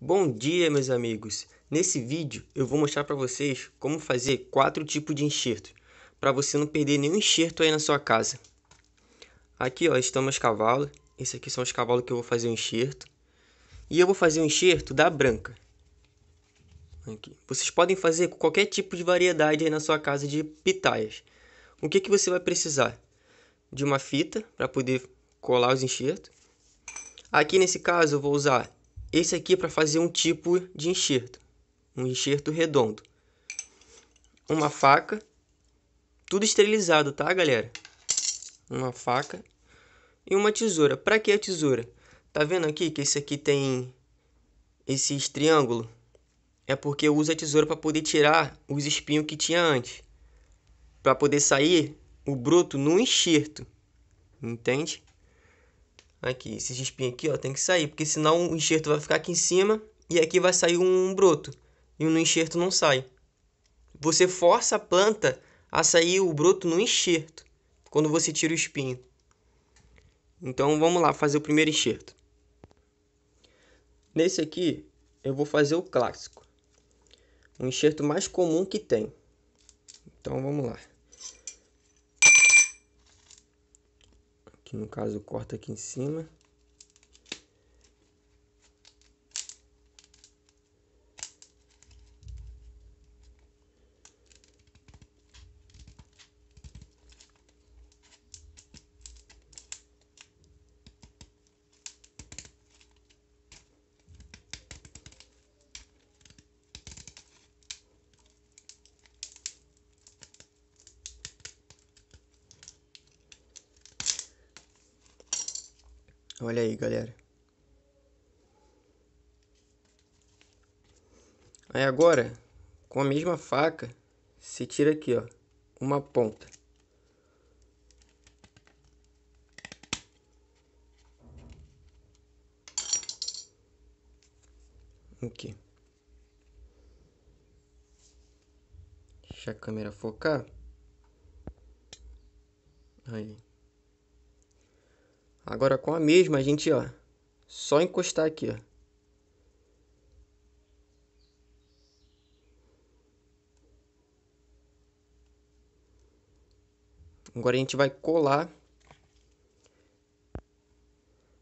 Bom dia, meus amigos! Nesse vídeo eu vou mostrar para vocês como fazer quatro tipos de enxerto, para você não perder nenhum enxerto aí na sua casa. Aqui ó, estão meus cavalos, esses aqui são os cavalos que eu vou fazer o enxerto. E eu vou fazer o enxerto da branca. Aqui. Vocês podem fazer com qualquer tipo de variedade aí na sua casa de pitaias. O que, que você vai precisar? De uma fita para poder colar os enxertos. Aqui nesse caso eu vou usar esse aqui é para fazer um tipo de enxerto, um enxerto redondo. Uma faca, tudo esterilizado, tá, galera? Uma faca e uma tesoura. Para que a tesoura? Tá vendo aqui que esse aqui tem esses triângulos? É porque eu uso a tesoura para poder tirar os espinhos que tinha antes. Para poder sair o broto no enxerto. Entende? Aqui, esses espinhos aqui, ó, tem que sair, porque senão o enxerto vai ficar aqui em cima e aqui vai sair um broto. E no enxerto não sai. Você força a planta a sair o broto no enxerto, quando você tira o espinho. Então vamos lá fazer o primeiro enxerto. Nesse aqui eu vou fazer o clássico, um enxerto mais comum que tem. Então vamos lá. que no caso corta aqui em cima galera. Aí agora, com a mesma faca, se tira aqui, ó, uma ponta. Aqui. Deixa a câmera focar. Aí. Agora com a mesma a gente, ó, só encostar aqui, ó. Agora a gente vai colar.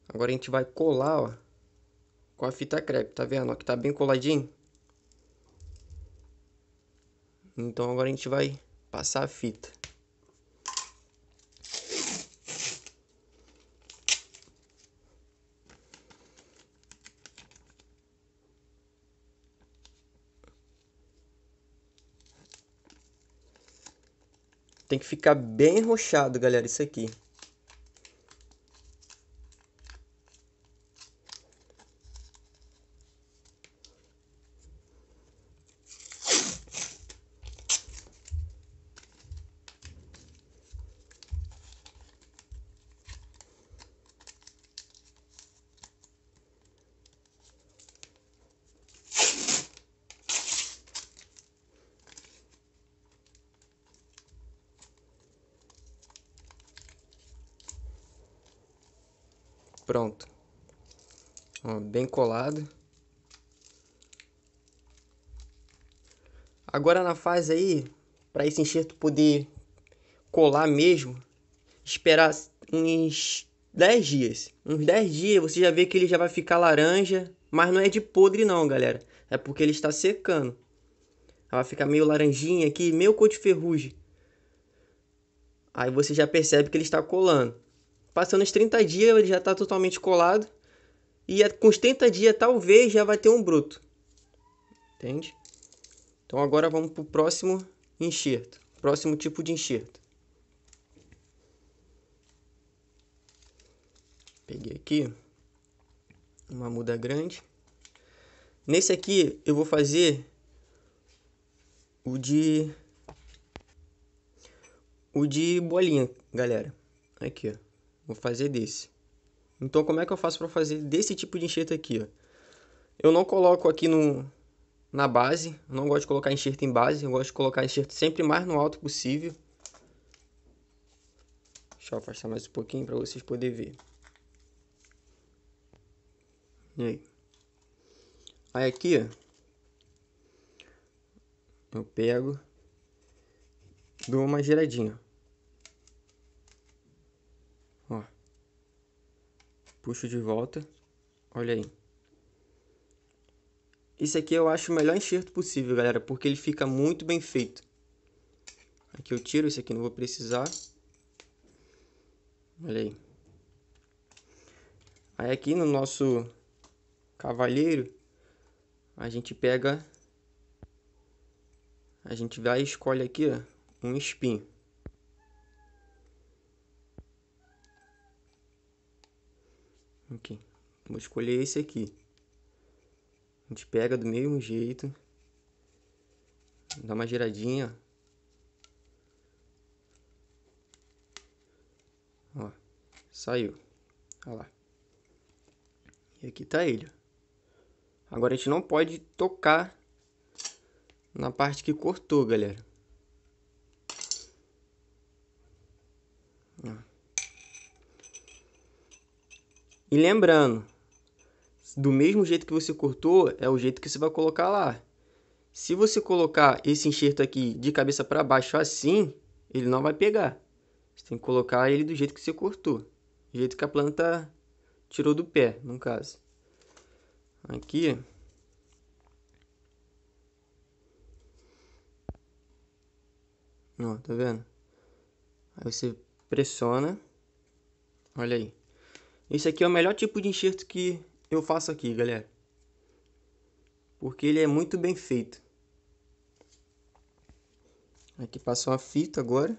Agora a gente vai colar, ó, com a fita crepe, tá vendo? Ó, que tá bem coladinho. Então agora a gente vai passar a fita. Tem que ficar bem rochado, galera, isso aqui. Pronto. Ó, bem colado. Agora na fase aí, para esse enxerto poder colar mesmo, esperar uns 10 dias. Uns 10 dias você já vê que ele já vai ficar laranja, mas não é de podre não, galera. É porque ele está secando. Ela vai ficar meio laranjinha aqui, meio cor de ferrugem. Aí você já percebe que ele está colando. Passando os 30 dias, ele já está totalmente colado. E com os 30 dias, talvez já vai ter um bruto. Entende? Então agora vamos para o próximo enxerto. Próximo tipo de enxerto. Peguei aqui uma muda grande. Nesse aqui eu vou fazer o de o de bolinha, galera. Aqui, ó. Vou fazer desse. Então, como é que eu faço para fazer desse tipo de enxerto aqui, ó? Eu não coloco aqui no, na base, não gosto de colocar enxerto em base, eu gosto de colocar enxerto sempre mais no alto possível. Deixa eu afastar mais um pouquinho para vocês poderem ver. E aí? Aí aqui, ó, eu pego, dou uma giradinha. puxo de volta. Olha aí. Isso aqui eu acho o melhor enxerto possível, galera, porque ele fica muito bem feito. Aqui eu tiro, isso aqui não vou precisar. Olha aí. Aí aqui no nosso cavalheiro, a gente pega... A gente vai e escolhe aqui, ó, um espinho. Aqui. Vou escolher esse aqui. A gente pega do mesmo jeito. Dá uma giradinha. Ó. Saiu. Olha lá. E aqui tá ele. Agora a gente não pode tocar na parte que cortou, galera. E lembrando, do mesmo jeito que você cortou, é o jeito que você vai colocar lá. Se você colocar esse enxerto aqui de cabeça para baixo assim, ele não vai pegar. Você tem que colocar ele do jeito que você cortou. Do jeito que a planta tirou do pé, no caso. Aqui. Ó, tá vendo? Aí você pressiona. Olha aí. Esse aqui é o melhor tipo de enxerto que eu faço aqui, galera. Porque ele é muito bem feito. Aqui passou a fita agora.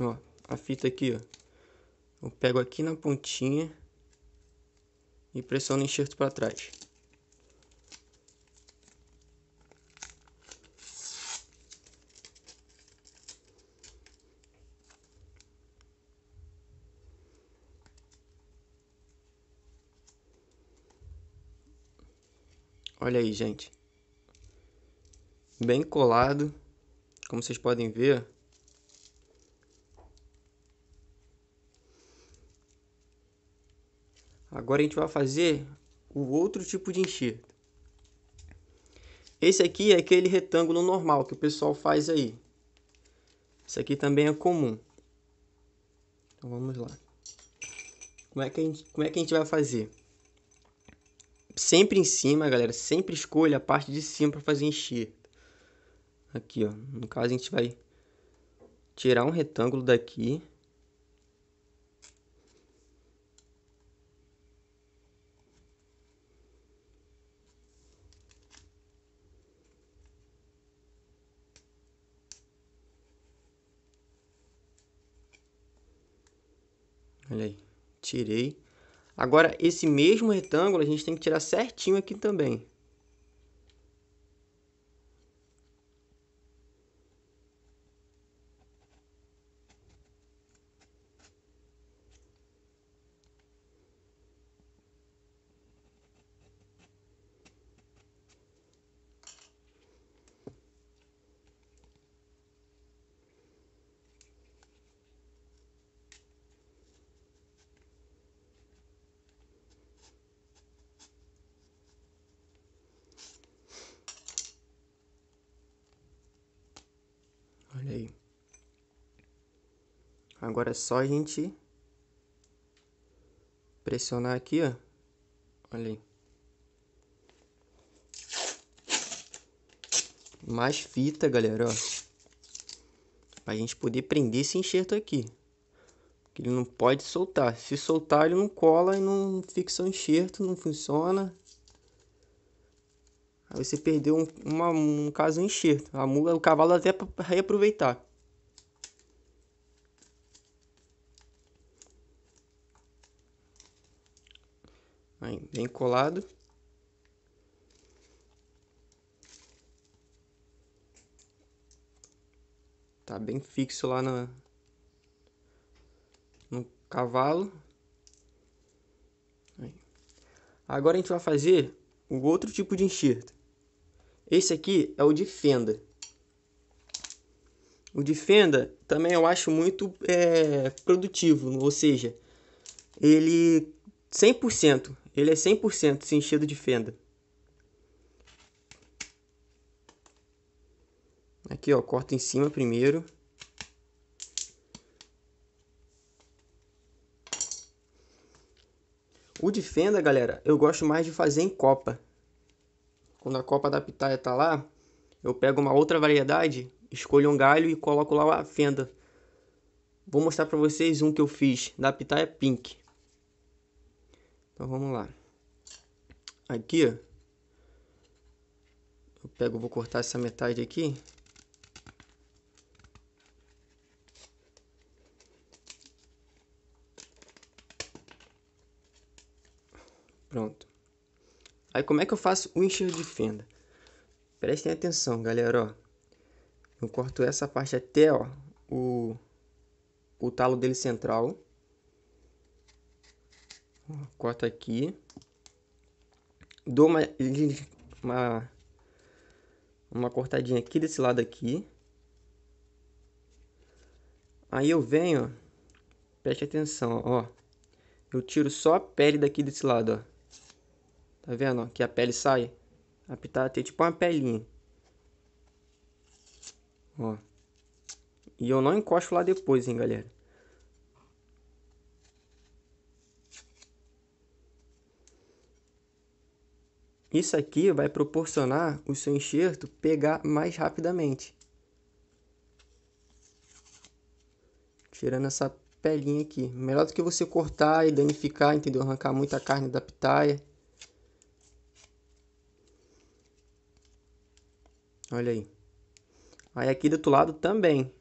Ó, a fita aqui, ó. Eu pego aqui na pontinha e pressiono o enxerto para trás. Olha aí, gente. Bem colado, como vocês podem ver. Agora a gente vai fazer o outro tipo de enxerto. Esse aqui é aquele retângulo normal que o pessoal faz aí. Esse aqui também é comum. Então vamos lá. Como é que a gente, como é que a gente vai fazer? sempre em cima, galera. Sempre escolha a parte de cima para fazer encher. Aqui, ó. No caso, a gente vai tirar um retângulo daqui. Olha aí, tirei. Agora, esse mesmo retângulo a gente tem que tirar certinho aqui também. aí. Agora é só a gente pressionar aqui, ó. Olha aí. Mais fita, galera, ó. Pra gente poder prender esse enxerto aqui. ele não pode soltar. Se soltar, ele não cola e não fixa o enxerto, não funciona. Aí você perdeu um, uma, um caso um enxerto. A mula, o cavalo até para reaproveitar. Aí, bem colado. Tá bem fixo lá na, no cavalo. Aí. Agora a gente vai fazer o outro tipo de enxerto. Esse aqui é o de fenda. O de fenda também eu acho muito é, produtivo, ou seja, ele 100%, ele é 100% se enchido de fenda. Aqui, ó, corta em cima primeiro. O de fenda, galera, eu gosto mais de fazer em copa quando a copa da pitaia tá lá, eu pego uma outra variedade, escolho um galho e coloco lá a fenda. Vou mostrar para vocês um que eu fiz da pitaia pink. Então vamos lá. Aqui, eu pego, vou cortar essa metade aqui. Pronto. Aí como é que eu faço o encher de fenda? Prestem atenção, galera, ó. Eu corto essa parte até, ó, o, o talo dele central. Corto aqui. Dou uma, uma, uma cortadinha aqui desse lado aqui. Aí eu venho, preste atenção, ó. Eu tiro só a pele daqui desse lado, ó. Tá vendo? Ó, que a pele sai. A pitada tá, tem tipo uma pelinha. Ó. E eu não encosto lá depois, hein, galera. Isso aqui vai proporcionar o seu enxerto pegar mais rapidamente. Tirando essa pelinha aqui. Melhor do que você cortar e danificar, entendeu? Arrancar muita carne da pitaia. Olha aí. Aí aqui do outro lado também.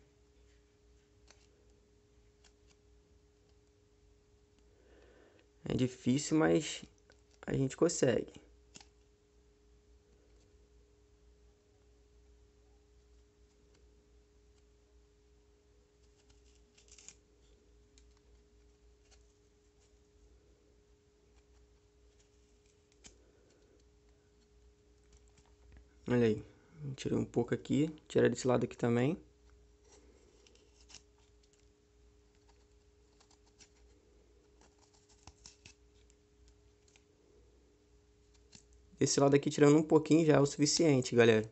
É difícil, mas a gente consegue. Olha aí tirei um pouco aqui, tirei desse lado aqui também. Desse lado aqui, tirando um pouquinho já é o suficiente, galera.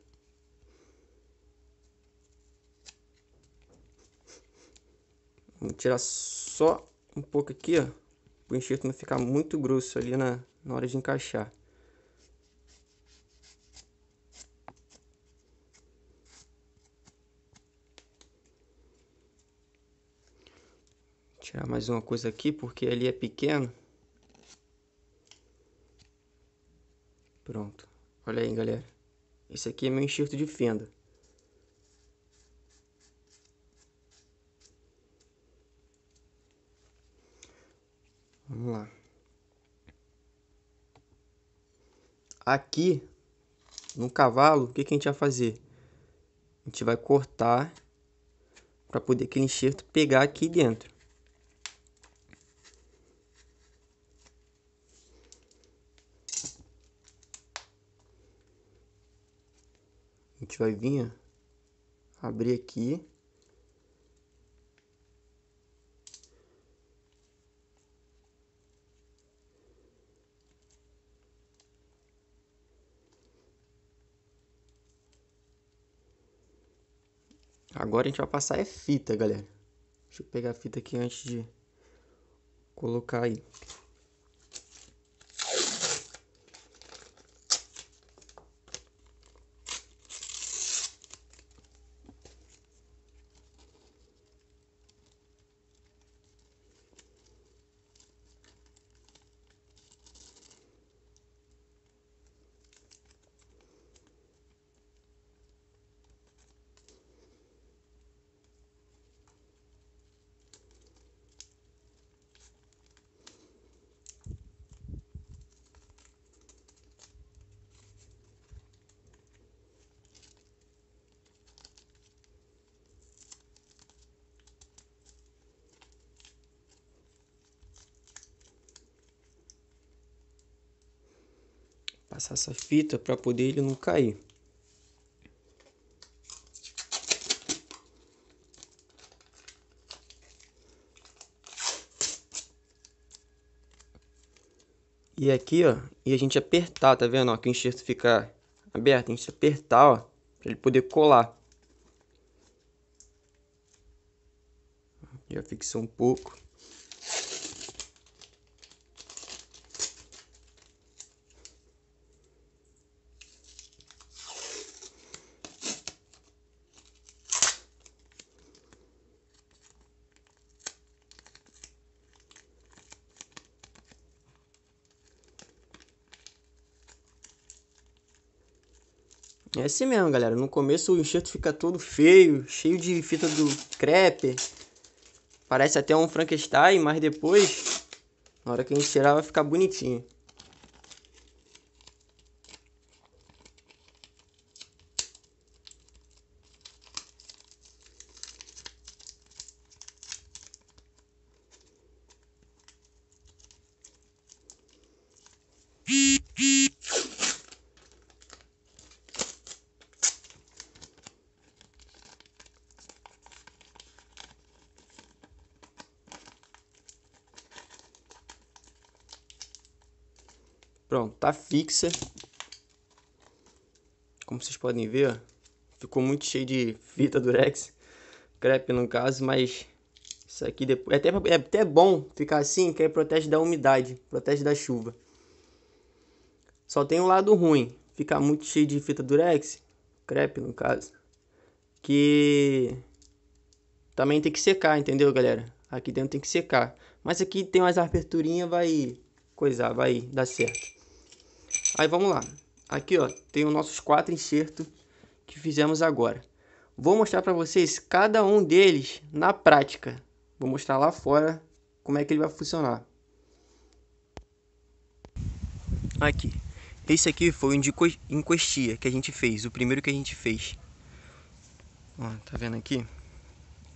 Vou tirar só um pouco aqui, ó. Para o enxerto não ficar muito grosso ali na, na hora de encaixar. Tirar mais uma coisa aqui, porque ali é pequeno. Pronto. Olha aí, galera. Esse aqui é meu enxerto de fenda. Vamos lá. Aqui, no cavalo, o que, que a gente vai fazer? A gente vai cortar para poder aquele enxerto pegar aqui dentro. a gente vai vir, ó, abrir aqui. Agora a gente vai passar é fita, galera. Deixa eu pegar a fita aqui antes de colocar aí. passar essa fita para poder ele não cair. E aqui, ó, e a gente apertar, tá vendo? Ó, que o enxerto fica aberto, a gente apertar, ó, pra ele poder colar. Já fixou um pouco. É assim mesmo, galera. No começo o enxerto fica todo feio, cheio de fita do crepe. Parece até um Frankenstein, mas depois, na hora que a gente tirar, vai ficar bonitinho. fixa. Como vocês podem ver, ficou muito cheio de fita durex, crepe no caso, mas isso aqui depois... É até, é até bom ficar assim, que aí protege da umidade, protege da chuva. Só tem um lado ruim, ficar muito cheio de fita durex, crepe no caso, que também tem que secar, entendeu, galera? Aqui dentro tem que secar. Mas aqui tem umas aperturinhas, vai coisar, vai dar certo. Aí vamos lá. Aqui ó, tem os nossos quatro enxertos que fizemos agora. Vou mostrar para vocês cada um deles na prática. Vou mostrar lá fora como é que ele vai funcionar. Aqui. Esse aqui foi o de encostia que a gente fez, o primeiro que a gente fez. Ó, tá vendo aqui?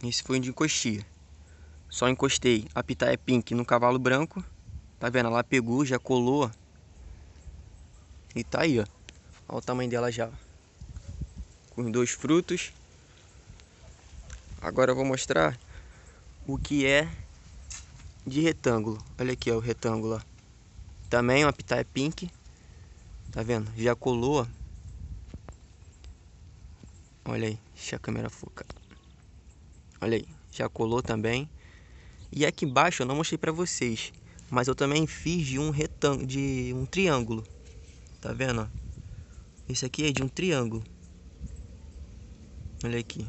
Esse foi o de encostia. Só encostei a pitaia é pink no cavalo branco. Tá vendo? Lá pegou, já colou, e tá aí, ó. Olha o tamanho dela já. Com os dois frutos. Agora eu vou mostrar o que é de retângulo. Olha aqui, ó, o retângulo. Também uma pitaia é pink. Tá vendo? Já colou, ó. Olha aí, deixa a câmera focar. Olha aí, já colou também. E aqui embaixo eu não mostrei pra vocês, mas eu também fiz de um retângulo, de um triângulo. Tá vendo? Esse aqui é de um triângulo. Olha aqui.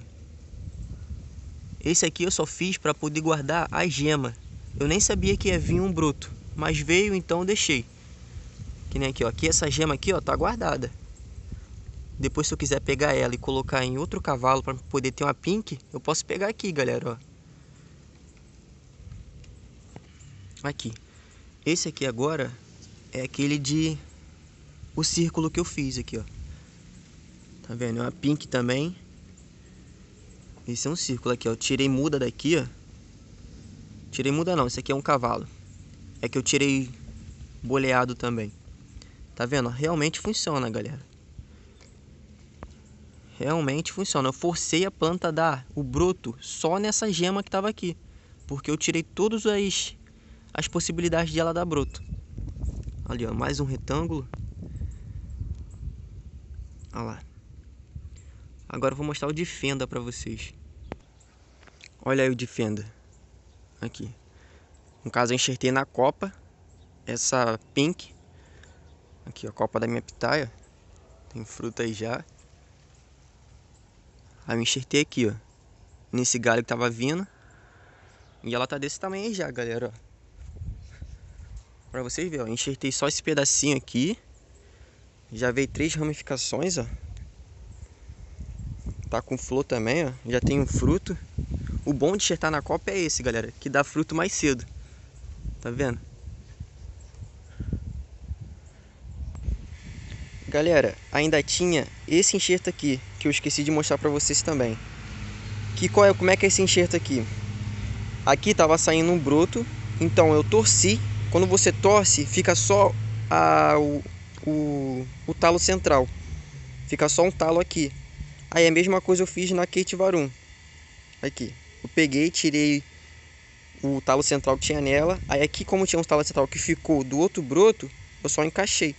Esse aqui eu só fiz para poder guardar a gema. Eu nem sabia que ia vir um bruto, mas veio então deixei. Que nem aqui, ó. Aqui essa gema aqui, ó, tá guardada. Depois se eu quiser pegar ela e colocar em outro cavalo para poder ter uma pink, eu posso pegar aqui, galera, ó. Aqui. Esse aqui agora é aquele de o círculo que eu fiz aqui, ó. Tá vendo? É uma pink também. Esse é um círculo aqui, ó. tirei muda daqui, ó. Tirei muda não, esse aqui é um cavalo. É que eu tirei boleado também. Tá vendo? Realmente funciona, galera. Realmente funciona. Eu forcei a planta a dar o broto só nessa gema que tava aqui. Porque eu tirei todas as, as possibilidades de ela dar broto. Ali, ó, mais um retângulo. Olha lá. Agora eu vou mostrar o de fenda para vocês. Olha aí o de fenda. Aqui. No caso eu enxertei na copa. Essa pink. Aqui a copa da minha pitaia. Tem fruta aí já. Aí eu enxertei aqui, ó. Nesse galho que tava vindo. E ela tá desse tamanho aí já, galera, ó. Pra vocês verem, ó. Enxertei só esse pedacinho aqui. Já veio três ramificações, ó. Tá com flor também, ó. Já tem um fruto. O bom de enxertar na copa é esse, galera. Que dá fruto mais cedo. Tá vendo? Galera, ainda tinha esse enxerto aqui. Que eu esqueci de mostrar pra vocês também. Que qual é, como é que é esse enxerto aqui? Aqui tava saindo um broto. Então eu torci. Quando você torce, fica só a, o, o, o talo central. Fica só um talo aqui. Aí a mesma coisa eu fiz na Kate Varum. Aqui. Eu peguei, tirei o talo central que tinha nela. Aí aqui, como tinha um talo central que ficou do outro broto, eu só encaixei.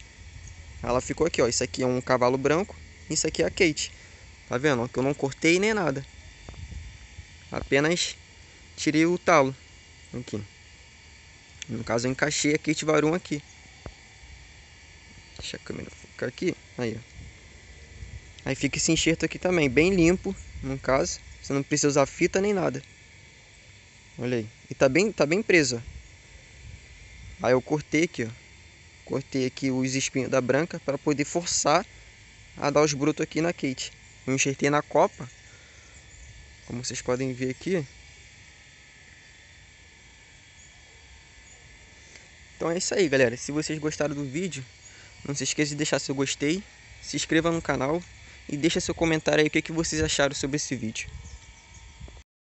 Ela ficou aqui, ó. Isso aqui é um cavalo branco. Isso aqui é a Kate. Tá vendo? que eu não cortei nem nada. Apenas tirei o talo. Aqui. No caso, eu encaixei a Kate Varum aqui. Deixa a câmera focar aqui. Aí, ó. Aí fica esse enxerto aqui também, bem limpo, no caso. Você não precisa usar fita nem nada. Olha aí. E tá bem, tá bem preso, ó. Aí eu cortei aqui, ó. Cortei aqui os espinhos da branca para poder forçar a dar os brutos aqui na Kate. Eu enxertei na copa. Como vocês podem ver aqui. Então é isso aí, galera. Se vocês gostaram do vídeo, não se esqueça de deixar seu gostei, se inscreva no canal e deixa seu comentário aí o que, que vocês acharam sobre esse vídeo.